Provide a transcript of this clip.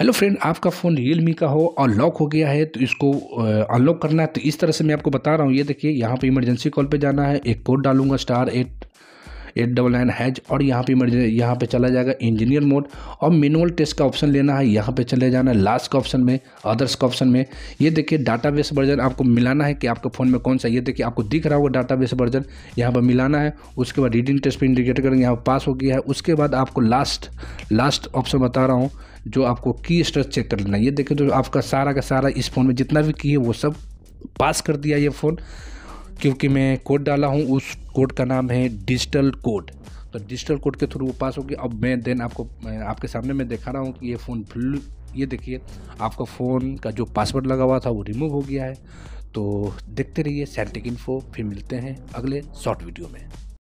hello friend आपका phone Realme का हो और लॉक हो गया है तो इसको अनलॉक करना है तो इस तरह से मैं आपको बता रहा हूँ ये देखिए यहाँ पे इमरजेंसी कॉल पे जाना है एक कोड डालूंगा star eight eight double nine hash और यहाँ पे इमरजेंसी यहाँ पे चला जाएगा इंजीनियर मोड और मेनुअल टेस्ट का ऑप्शन लेना है यहाँ पे चले जाना है लास्ट का ऑप्शन में अदर्स का ऑप्शन में ये देखिए बेस वर्जन आपको मिलाना है कि आपके फ़ोन में कौन सा ये देखिए आपको दिख रहा होगा बेस वर्जन यहाँ पर मिलाना है उसके बाद रीडिंग टेस्ट पर इंडिकेट करेंगे यहाँ पास हो गया है उसके बाद आपको लास्ट लास्ट ऑप्शन बता रहा हूँ जो आपको की स्ट्रेस चेक कर लेना है ये देखिए तो आपका सारा का सारा इस फ़ोन में जितना भी की है वो सब पास कर दिया ये फ़ोन क्योंकि मैं कोड डाला हूँ उस कोड का नाम है डिजिटल कोड तो डिजिटल कोड के थ्रू वो पास होगी अब मैं देन आपको मैं आपके सामने मैं दिखा रहा हूँ कि ये फ़ोन फुल ये देखिए आपका फ़ोन का जो पासवर्ड लगा हुआ था वो रिमूव हो गया है तो देखते रहिए सैंटिक इन्फो फिर मिलते हैं अगले शॉर्ट वीडियो में